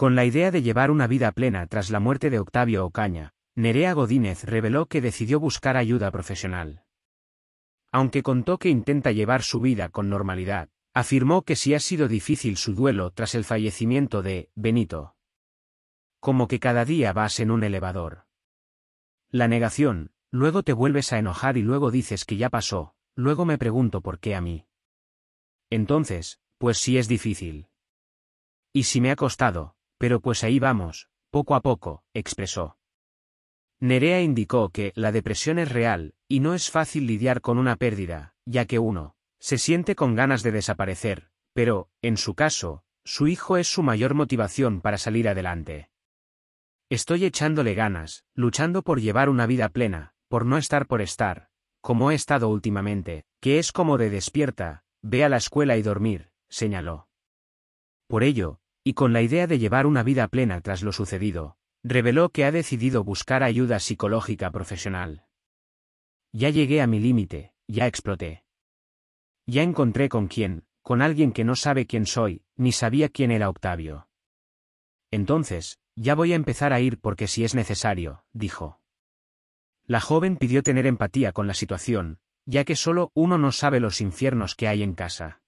Con la idea de llevar una vida plena tras la muerte de Octavio Ocaña, Nerea Godínez reveló que decidió buscar ayuda profesional. Aunque contó que intenta llevar su vida con normalidad, afirmó que sí ha sido difícil su duelo tras el fallecimiento de Benito. Como que cada día vas en un elevador. La negación, luego te vuelves a enojar y luego dices que ya pasó, luego me pregunto por qué a mí. Entonces, pues sí es difícil. Y si me ha costado, pero pues ahí vamos, poco a poco, expresó. Nerea indicó que la depresión es real, y no es fácil lidiar con una pérdida, ya que uno, se siente con ganas de desaparecer, pero, en su caso, su hijo es su mayor motivación para salir adelante. Estoy echándole ganas, luchando por llevar una vida plena, por no estar por estar, como he estado últimamente, que es como de despierta, ve a la escuela y dormir, señaló. Por ello, y con la idea de llevar una vida plena tras lo sucedido, reveló que ha decidido buscar ayuda psicológica profesional. Ya llegué a mi límite, ya exploté. Ya encontré con quién, con alguien que no sabe quién soy, ni sabía quién era Octavio. Entonces, ya voy a empezar a ir porque si es necesario, dijo. La joven pidió tener empatía con la situación, ya que solo uno no sabe los infiernos que hay en casa.